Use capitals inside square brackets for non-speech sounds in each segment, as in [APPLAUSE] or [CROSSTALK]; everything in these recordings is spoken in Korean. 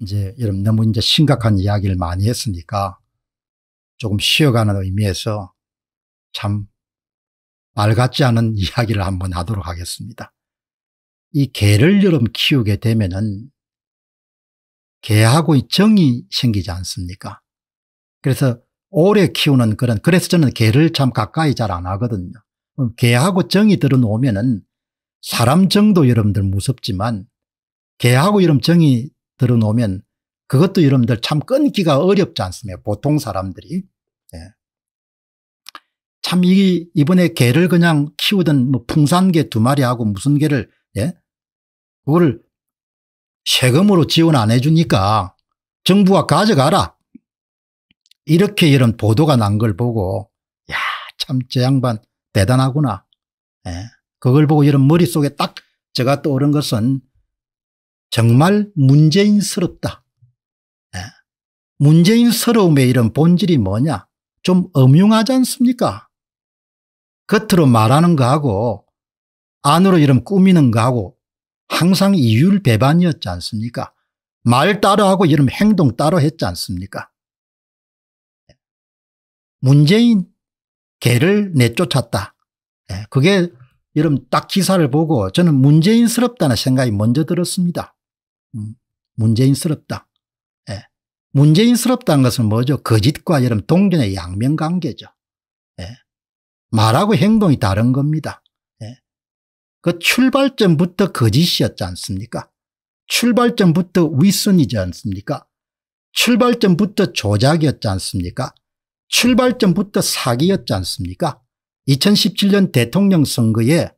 이제 여러분 너무 이제 심각한 이야기를 많이 했으니까 조금 쉬어가는 의미에서 참 말 같지 않은 [LAUGHS] 이야기를 한번 하도록 하겠습니다. 이 개를 여러분 키우게 되면은 개하고의 정이 생기지 않습니까? 그래서 오래 키우는 그런 그래서 저는 개를 참 가까이 잘 안 하거든요. 개하고 정이 들어놓으면은 사람 정도 여러분들 무섭지만 개하고 이러 정이 들어놓으면 그것도 여러분들 참 끊기가 어렵지 않습니까? 보통 사람들이. 예. 참 이, 이번에 개를 그냥 키우던 뭐 풍산개 두 마리하고 무슨 개를, 예? 그거를 세금으로 지원 안 해주니까 정부가 가져가라. 이렇게 이런 보도가 난 걸 보고, 야, 참저 양반 대단하구나. 예. 그걸 보고 이런 머릿속에 딱 제가 떠오른 것은 정말 문재인스럽다. 네. 예. 문재인스러움의 이런 본질이 뭐냐 좀 엄흉하지 않습니까 겉으로 말하는 거하고 안으로 이런 꾸미는 거하고 항상 이율 배반이었지 않습니까 말 따로 하고 이런 행동 따로 했지 않습니까 예. 문재인 개를 내쫓았다. 예. 그게 여러분 딱 기사를 보고 저는 문재인스럽다는 생각이 먼저 들었습니다. 음, 문재인스럽다. 예. 문재인스럽다는 것은 뭐죠? 거짓과 여름 동전의 양면관계죠. 예. 말하고 행동이 다른 겁니다. 예. 그 출발점부터 거짓이었지 않습니까? 출발점부터 윗순이지 않습니까? 출발점부터 조작이었지 않습니까? 출발점부터 사기였지 않습니까? 2017년 대통령 선거에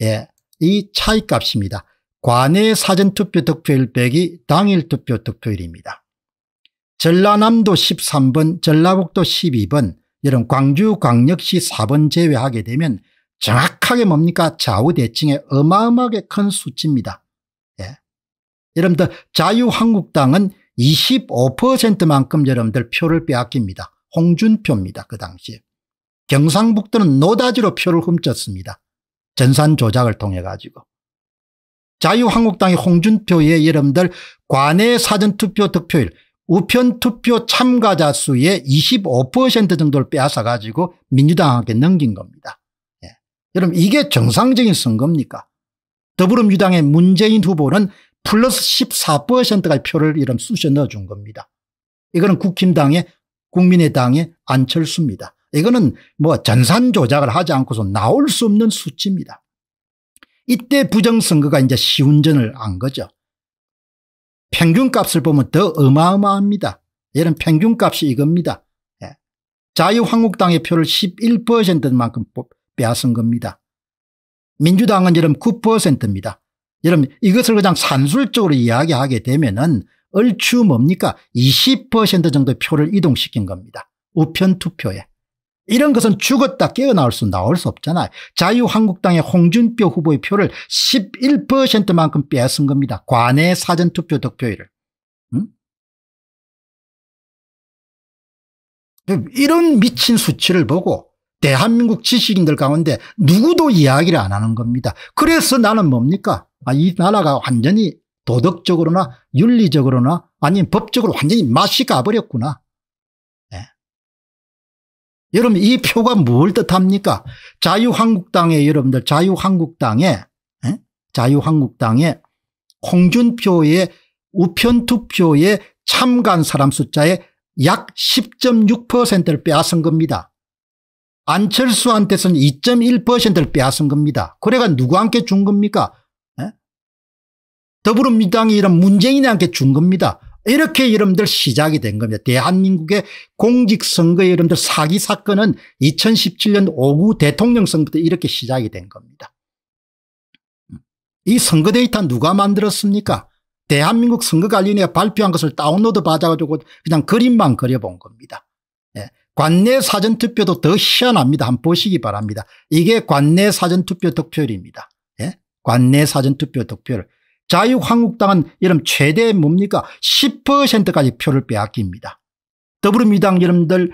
예, 이 차이값입니다. 관내 사전투표 득표일 빼기 당일 투표 득표일입니다. 전라남도 13번 전라북도 12번 이런 광주광역시 4번 제외하게 되면 정확하게 뭡니까 좌우대칭의 어마어마하게 큰 수치입니다. 예. 여러분들 자유한국당은 25%만큼 여러분들 표를 빼앗깁니다. 홍준표입니다. 그 당시에. 경상북도는 노다지로 표를 훔쳤습니다. 전산 조작을 통해 가지고. 자유한국당의 홍준표의 여러분들 관내 사전투표 득표율 우편투표 참가자 수의 25% 정도를 빼앗아 가지고 민주당에게 넘긴 겁니다. 예. 여러분 이게 정상적인 선거입니까 더불어민주당의 문재인 후보는 플러스 1 4까 표를 이런 쑤셔 넣어준 겁니다. 이거는 국힘당의 국민의당의 안철수입니다. 이거는 뭐 전산 조작을 하지 않고서 나올 수 없는 수치입니다. 이때 부정선거가 이제 시운전을 안 거죠. 평균값을 보면 더 어마어마합니다. 얘는 평균값이 이겁니다. 예. 자유한국당의 표를 11%만큼 빼앗은 겁니다. 민주당은 여름 9%입니다. 여러분 이것을 그냥 산술적으로 이야기하게 되면 은 얼추 뭡니까 20% 정도 표를 이동시킨 겁니다. 우편 투표에. 이런 것은 죽었다 깨어나올 수 나올 수 없잖아요. 자유한국당의 홍준표 후보의 표를 11%만큼 뺏은 겁니다. 관내 사전투표 득표율을. 응? 이런 미친 수치를 보고 대한민국 지식인들 가운데 누구도 이야기를 안 하는 겁니다. 그래서 나는 뭡니까? 아, 이 나라가 완전히 도덕적으로나 윤리적으로나 아니면 법적으로 완전히 맛이 가버렸구나. 여러분 이 표가 뭘 뜻합니까? 자유한국당에 여러분들 자유한국당에 에? 자유한국당에 홍준표의 우편투표에 참가한 사람 숫자의 약 10.6%를 빼앗은 겁니다. 안철수한테서는 2.1%를 빼앗은 겁니다. 그래가 누구한테 준 겁니까? 에? 더불어민당이 이런 문재인한테 준 겁니다. 이렇게 여러분들 시작이 된 겁니다. 대한민국의 공직선거의 여러분들 사기 사건은 2017년 5구 대통령 선거부터 이렇게 시작이 된 겁니다. 이 선거 데이터 누가 만들었습니까? 대한민국 선거관리위원회가 발표한 것을 다운로드 받아가지고 그냥 그림만 그려본 겁니다. 예. 관내 사전투표도 더 희한합니다. 한번 보시기 바랍니다. 이게 관내 사전투표 득표율입니다. 예? 관내 사전투표 득표율. 자유한국당은 이름 최대 뭡니까 10%까지 표를 빼앗깁니다. 더불어민주당 여러분들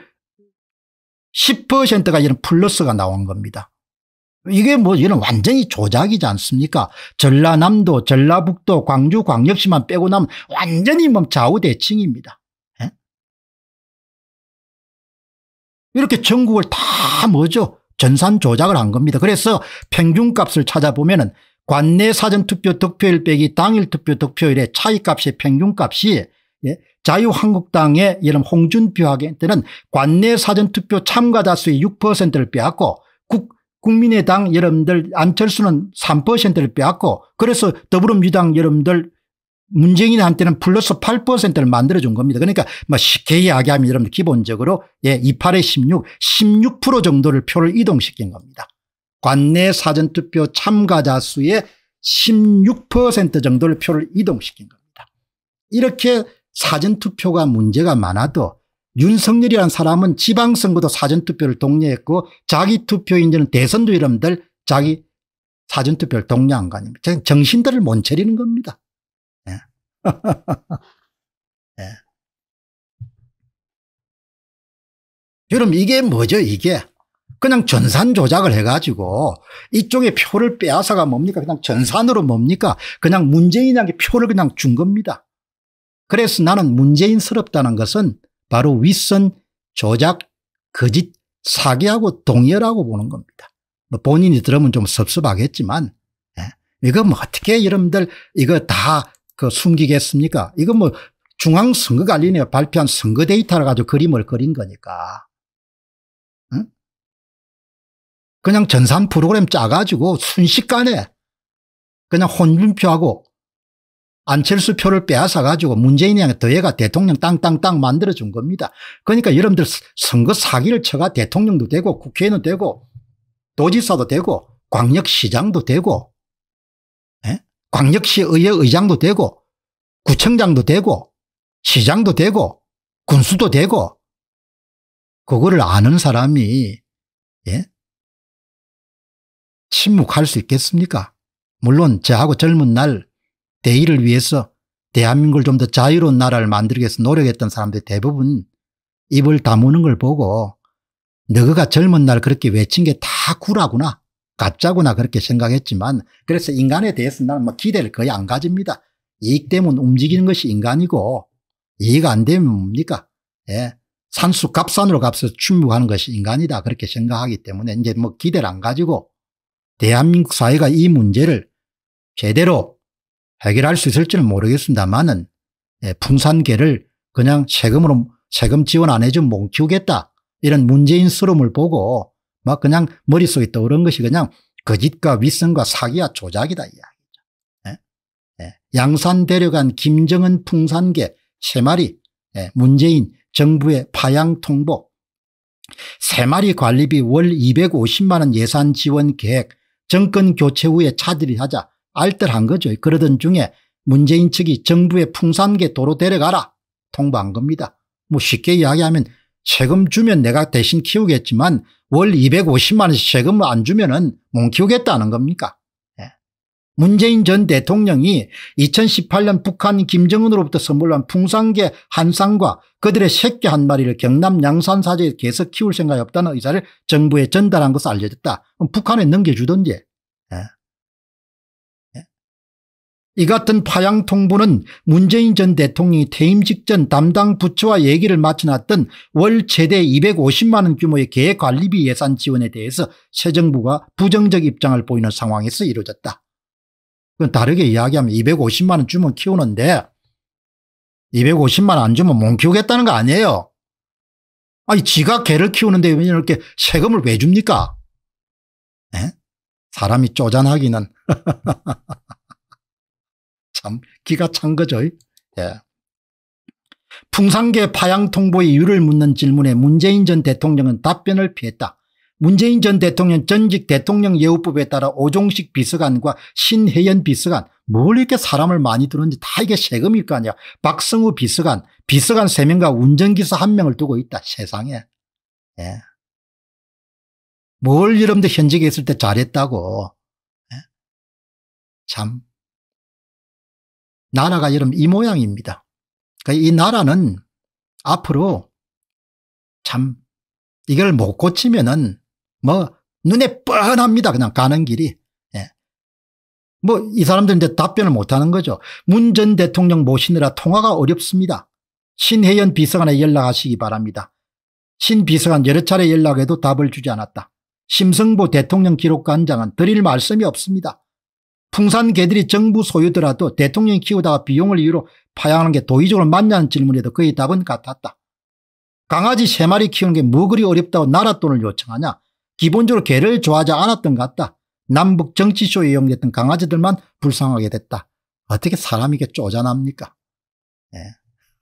10%가 이런 플러스가 나온 겁니다. 이게 뭐 이런 완전히 조작이지 않습니까 전라남도 전라북도 광주 광역시만 빼고 나면 완전히 뭐 좌우대칭입니다. 에? 예? 이렇게 전국을 다 뭐죠 전산 조작을 한 겁니다. 그래서 평균값을 찾아보면 은 관내 사전투표 득표율 빼기 당일 투표 득표율의 차이값의 평균값이 예? 자유한국당의 이름 홍준표학의 때는 관내 사전투표 참가자 수의 6%를 빼앗고 국, 국민의당 여러분들 안철수는 3%를 빼앗고 그래서 더불어민주당 여러분들 문재인한테는 플러스 8%를 만들어준 겁니다. 그러니까 뭐 쉽게 이야기하면 여러분 들 기본적으로 예, 28에 16, 16% 정도를 표를 이동시킨 겁니다. 관내 사전투표 참가자 수의 16% 정도를 표를 이동시킨 겁니다. 이렇게 사전투표가 문제가 많아도 윤석열이란 사람은 지방선거도 사전투표를 독려했고 자기 투표인지는 대선도 이름들 자기 사전투표를 독려한 거 아닙니까? 정신들을 못 차리는 겁니다. 네. 네. [LAUGHS] 여러분 이게 뭐죠 이게 그냥 전산 조작을 해가지고 이쪽에 표를 빼앗아가 뭡니까? 그냥 전산으로 뭡니까? 그냥 문재인에게 표를 그냥 준 겁니다. 그래서 나는 문재인스럽다는 것은 바로 윗선 조작, 거짓, 사기하고 동의라고 보는 겁니다. 뭐 본인이 들으면 좀 섭섭하겠지만 예. 이거 뭐 어떻게 여러분들 이거 다그 숨기겠습니까? 이거 뭐 중앙선거관리위원회 발표한 선거 데이터를 가지고 그림을 그린 거니까 그냥 전산 프로그램 짜가지고 순식간에 그냥 혼준표하고 안철수 표를 빼앗아가지고 문재인이 더해가 대통령 땅땅땅 만들어준 겁니다. 그러니까 여러분들 선거 사기를 쳐가 대통령도 되고 국회의원도 되고 도지사도 되고 광역시장도 되고 에? 예? 광역시의회 의장도 되고 구청장도 되고 시장도 되고 군수도 되고 그거를 아는 사람이 예? 침묵할 수 있겠습니까? 물론 저하고 젊은 날 대의를 위해서 대한민국을 좀 더 자유로운 나라를 만들기 위해서 노력했던 사람들 대부분 입을 다무는 걸 보고 너가 젊은 날 그렇게 외친 게 다 구라구나 가짜구나 그렇게 생각했지만 그래서 인간에 대해서 나는 뭐 기대를 거의 안 가집니다. 이익 때문 움직이는 것이 인간이고 이익 안 되면 뭡니까? 예. 산수 값산으로 값서 침묵하는 것이 인간이다 그렇게 생각하기 때문에 이제 뭐 기대를 안 가지고 대한민국 사회가 이 문제를 제대로 해결할 수 있을지는 모르겠습니다만은 예, 산계를 그냥 세금으로 세금 지원 안 해주면 못 키우겠다 이런 문재인스름을 보고 막 그냥 머릿속에 떠오른 것이 그냥 거짓과 그 윗선과 사기와 조작이다 이야기죠. 예? 예. 양산 데려간 김정은 풍산계 세 마리 예, 문재인 정부의 파양 통보 세 마리 관리비 월 250만 원 예산 지원 계획 정권 교체 후에 차질이하자 알뜰한 거죠. 그러던 중에 문재인 측이 정부의 풍산계 도로 데려가라 통보한 겁니다. 뭐 쉽게 이야기하면 세금 주면 내가 대신 키우겠지만 월 250만 원씩 세금 안 주면 은못 키우겠다는 겁니까 문재인 전 대통령이 2018년 북한 김정은으로부터 선물한 풍산개 한 쌍과 그들의 새끼 한 마리를 경남 양산 사제에 계속 키울 생각이 없다는 의사를 정부에 전달한 것으로 알려졌다. 북한에 넘겨주던지. 예. 예. 이 같은 파양 통보는 문재인 전 대통령이 퇴임 직전 담당 부처와 얘기를 마쳐놨던 월 최대 250만 원 규모의 계획관리비 예산 지원에 대해서 새 정부가 부정적 입장을 보이는 상황에서 이루어졌다. 그건 다르게 이야기하면 250만 원 주면 키우는데 250만 원 안 주면 못 키우겠다는 거 아니에요. 아니 지가 개를 키우는데 왜 이렇게 세금을 왜 줍니까? 에? 예? 사람이 쪼잔하기는 [LAUGHS] 참 기가 찬 거죠. 예. 풍산계 파양 통보의 이유를 묻는 질문에 문재인 전 대통령은 답변을 피했다. 문재인 전 대통령 전직 대통령 예우법에 따라 오종식 비서관과 신혜연 비서관 뭘 이렇게 사람을 많이 두는지 다 이게 세금일 거 아니야. 박성우 비서관 비서관 3명과 운전기사 1명을 두고 있다 세상에. 예. 뭘 여러분들 현직에 있을 때 잘했다고. 예? 참 나라가 여러분 이 모양입니다. 그러니까 이 나라는 앞으로 참 이걸 못 고치면은 뭐 눈에 뻔합니다. 그냥 가는 길이. 예. 뭐이 사람들은 이제 답변을 못하는 거죠. 문 전 대통령 모시느라 통화가 어렵습니다. 신혜연 비서관에 연락하시기 바랍니다. 신 비서관 여러 차례 연락해도 답을 주지 않았다. 심성보 대통령 기록관장은 드릴 말씀이 없습니다. 풍산 개들이 정부 소유더라도 대통령이 키우다가 비용을 이유로 파양하는 게 도의적으로 맞냐는 질문에도 그의 답은 같았다. 강아지 세마리 키우는 게 뭐 그리 어렵다고 나라 돈을 요청하냐 기본적으로 개를 좋아하지 않았던 것 같다. 남북 정치쇼에 이용됐던 강아지들만 불쌍하게 됐다. 어떻게 사람에게 쪼잔합니까? 예.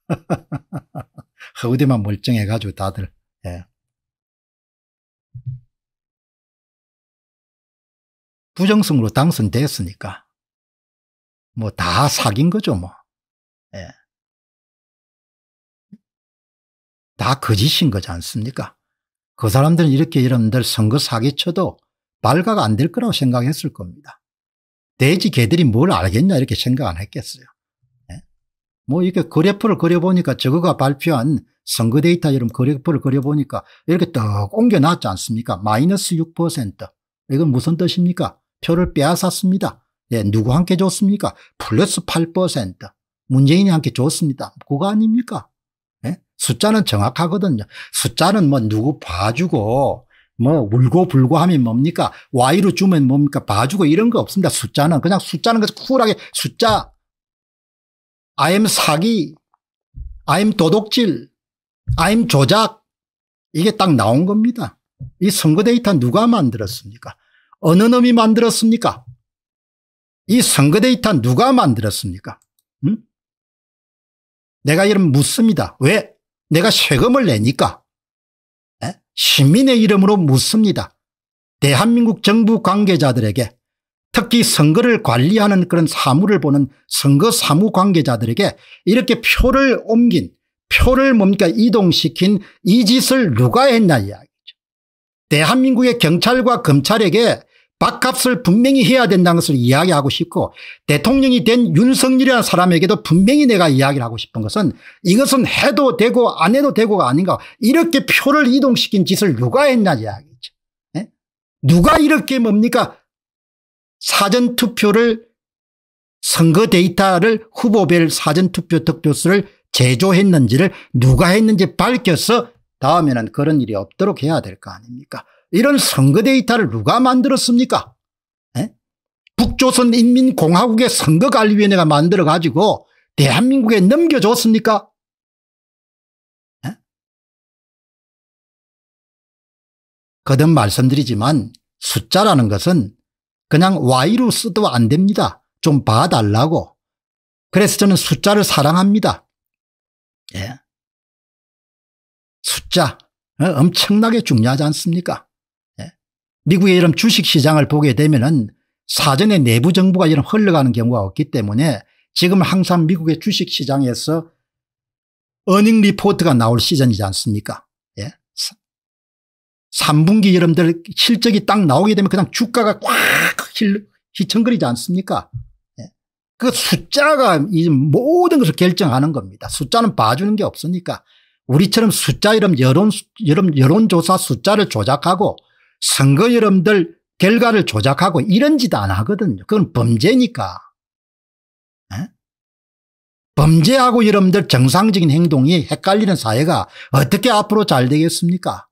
[LAUGHS] 허우대만 멀쩡해가지고 다들. 예. 부정성으로 당선됐으니까 뭐 다 사귄 거죠 뭐. 예. 다 거짓인 거지 않습니까? 그 사람들은 이렇게 여러분들 선거 사기쳐도 발각안 될 거라고 생각했을 겁니다. 돼지 개들이 뭘 알겠냐 이렇게 생각 안 했겠어요. 네? 뭐 이렇게 그래프를 그려보니까 저거가 발표한 선거 데이터 여러분 그래프를 그려보니까 이렇게 떡 옮겨놨지 않습니까? 마이너스 6% 이건 무슨 뜻입니까? 표를 빼앗았습니다. 예, 누구 함께 줬습니까? 플러스 8% 문재인이 함께 줬습니다. 그거 아닙니까? 숫자는 정확하거든요. 숫자는 뭐 누구 봐주고 뭐 울고 불고 하면 뭡니까 Y로 주면 뭡니까 봐주고 이런 거 없습니다. 숫자는 그냥 숫자는 그냥 쿨하게 숫자 I'm 사기 I'm 도둑질 I'm 조작 이게 딱 나온 겁니다. 이 선거 데이터 누가 만들었습니까 어느 놈이 만들었습니까 이 선거 데이터 누가 만들었습니까 응? 내가 이런 묻습니다. 왜? 내가 세금을 내니까 에? 시민의 이름으로 묻습니다. 대한민국 정부 관계자들에게 특히 선거를 관리하는 그런 사무를 보는 선거 사무 관계자들에게 이렇게 표를 옮긴 표를 뭡니까 이동시킨 이 짓을 누가 했나 이야기죠. 대한민국의 경찰과 검찰에게 밥값을 분명히 해야 된다는 것을 이야기하고 싶고 대통령이 된 윤석열이라는 사람에게도 분명히 내가 이야기를 하고 싶은 것은 이것은 해도 되고 안 해도 되고가 아닌가 이렇게 표를 이동시킨 짓을 누가 했냐 이야기죠. 예? 누가 이렇게 뭡니까 사전투표를 선거 데이터를 후보별 사전투표 득표수를 제조했는지를 누가 했는지 밝혀서 다음에는 그런 일이 없도록 해야 될 거 아닙니까 이런 선거 데이터를 누가 만들었습니까? 에? 북조선인민공화국의 선거관리위원회가 만들어가지고 대한민국에 넘겨줬습니까? 에? 거듭 말씀드리지만 숫자라는 것은 그냥 Y로 써도 안 됩니다. 좀 봐달라고. 그래서 저는 숫자를 사랑합니다. 예. 숫자 어, 엄청나게 중요하지 않습니까? 미국의 이런 주식시장을 보게 되면은 사전에 내부 정보가 이런 흘러가는 경우가 없기 때문에 지금 항상 미국의 주식시장에서 어닝 리포트가 나올 시즌이지 않습니까 예. 3분기 여러분들 실적이 딱 나오게 되면 그냥 주가가 꽉 휘청거리지 않습니까 예. 그 숫자가 이 모든 것을 결정하는 겁니다 숫자는 봐주는 게 없으니까 우리처럼 숫자 이런 여론, 여론, 여론조사 숫자를 조작하고 선거 여러분들 결과를 조작하고 이런 짓 안 하거든요. 그건 범죄니까. 에? 예? 범죄하고 여러분들 정상적인 행동이 헷갈리는 사회가 어떻게 앞으로 잘 되겠습니까?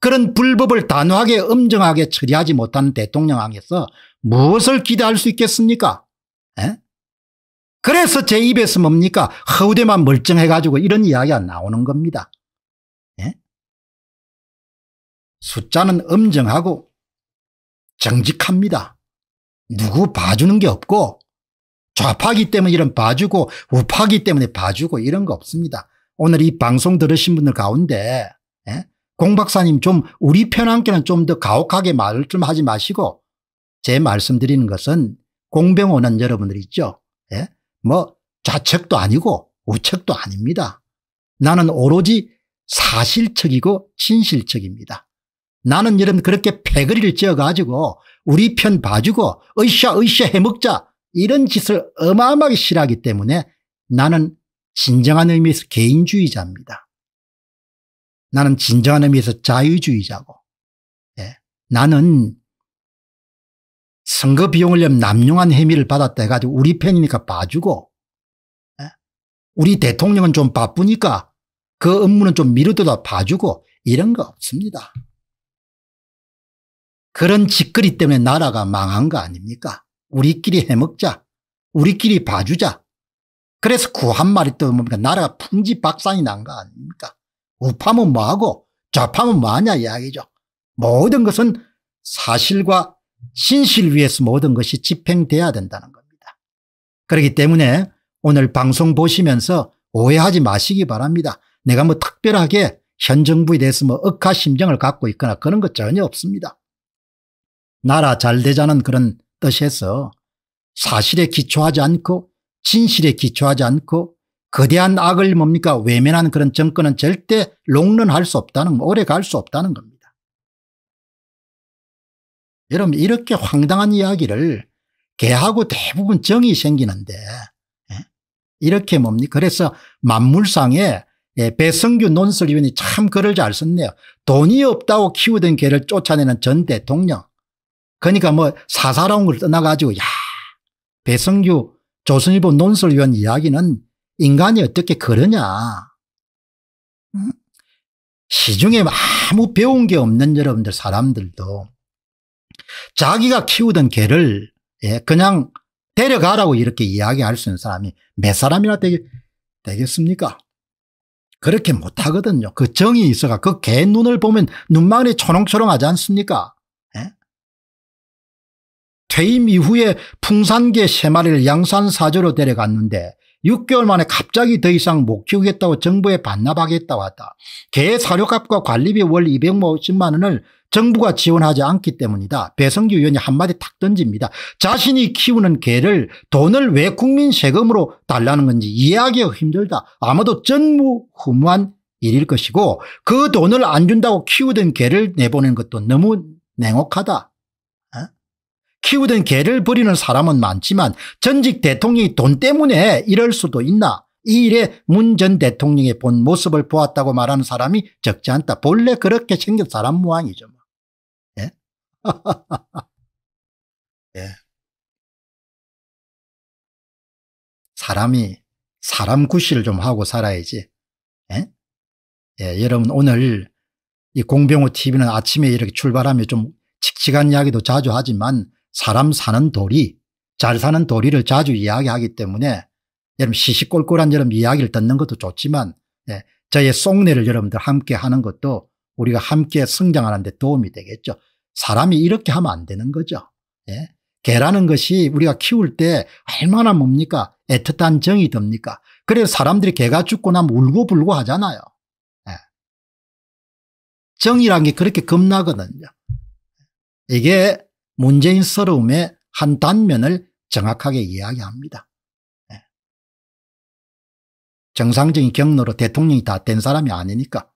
그런 불법을 단호하게 엄정하게 처리하지 못하는 대통령에서 무엇을 기대할 수 있겠습니까? 에? 예? 그래서 제 입에서 뭡니까? 허우대만 멀쩡해가지고 이런 이야기가 나오는 겁니다. 숫자는 엄정하고 정직합니다. 누구 봐주는 게 없고 좌파기 때문에 이런 봐주고 우파기 때문에 봐주고 이런 거 없습니다. 오늘 이 방송 들으신 분들 가운데 예? 공 박사님 좀 우리 편한께는 좀 더 가혹하게 말 좀 하지 마시고 제 말씀드리는 것은 공병원은 여러분들 있죠. 예? 뭐 좌측도 아니고 우측도 아닙니다. 나는 오로지 사실측이고 진실측입니다. 나는 여러 그렇게 패거리를 지어가지고 우리 편 봐주고 으쌰 으쌰 해먹자 이런 짓을 어마어마하게 싫어하기 때문에 나는 진정한 의미에서 개인주의자입니다. 나는 진정한 의미에서 자유주의자고 예. 나는 선거 비용을 위한 남용한 혐의를 받았다 해가지고 우리 편이니까 봐주고 예. 우리 대통령은 좀 바쁘니까 그 업무는 좀 미루다가 봐주고 이런 거 없습니다. 그런 짓거리 때문에 나라가 망한 거 아닙니까? 우리끼리 해먹자. 우리끼리 봐주자. 그래서 구한 그 말이 또 뭡니까? 나라가 풍지박산이 난 거 아닙니까? 우파면 뭐하고 좌파면 뭐하냐 이야기죠. 모든 것은 사실과 진실 위에서 모든 것이 집행돼야 된다는 겁니다. 그렇기 때문에 오늘 방송 보시면서 오해하지 마시기 바랍니다. 내가 뭐 특별하게 현 정부에 대해서 뭐 억하심정을 갖고 있거나 그런 것 전혀 없습니다. 나라 잘 되자는 그런 뜻에서 사실에 기초하지 않고 진실에 기초하지 않고 거대한 악을 뭡니까 외면한 그런 정권은 절대 롱런할 수 없다는 오래 갈 수 없다는 겁니다. 여러분 이렇게 황당한 이야기를 개하고 대부분 정이 생기는데 예? 이렇게 뭡니까 그래서 만물상에 예, 배성규 논설위원이 참 글을 잘 썼네요. 돈이 없다고 키우던 개를 쫓아내는 전 대통령 그러니까 뭐 사사로운 걸 떠나가지고 야 배성규 조선일보 논설위원 이야기는 인간이 어떻게 그러냐. 시중에 아무 배운 게 없는 여러분들 사람들도 자기가 키우던 개를 예, 그냥 데려가라고 이렇게 이야기할 수 있는 사람이 몇 사람이나 되 되겠습니까? 그렇게 못하거든요. 그 정이 있어가 그개 눈을 보면 눈망울이 초롱초롱하지 않습니까? 퇴임 이후에 풍산계 3 마리를 양산사저로 데려갔는데 6개월 만에 갑자기 더 이상 못 키우겠다고 정부에 반납하겠다고 하다. 개 사료값과 관리비 월 250만 원을 정부가 지원하지 않기 때문이다. 배성규 의원이 한마디 탁 던집니다. 자신이 키우는 개를 돈을 왜 국민 세금으로 달라는 건지 이해하기가 힘들다. 아마도 전무후무한 일일 것이고 그 돈을 안 준다고 키우던 개를 내보낸 것도 너무 냉혹하다. 키우던 개를 버리는 사람은 많지만 전직 대통령이 돈 때문에 이럴 수도 있나 이 일에 문전 대통령의 본 모습을 보았다고 말하는 사람이 적지 않다. 본래 그렇게 생긴 사람 모양이죠. 뭐. 예? [LAUGHS] 예. 사람이 사람 구실을 좀 하고 살아야지. 예? 예, 여러분 오늘 이 공병호 TV는 아침에 이렇게 출발하며 좀 칙칙한 이야기도 자주 하지만 사람 사는 도리 잘 사는 도리를 자주 이야기하기 때문에 여러분 시시골골한 여러분 이야기를 듣는 것도 좋지만 예, 저의 속내를 여러분들 함께 하는 것도 우리가 함께 성장하는 데 도움이 되겠죠. 사람이 이렇게 하면 안 되는 거죠. 예? 개라는 것이 우리가 키울 때 얼마나 뭡니까 애틋한 정이 듭니까. 그래서 사람들이 개가 죽고 나면 울고불고 하잖아요. 예. 정이란 게 그렇게 겁나거든요. 이게 문재인서러움의한 단면을 정확하게 이야기합니다. 예. 정상적인 경로로 대통령이 다 된 사람이 아니니까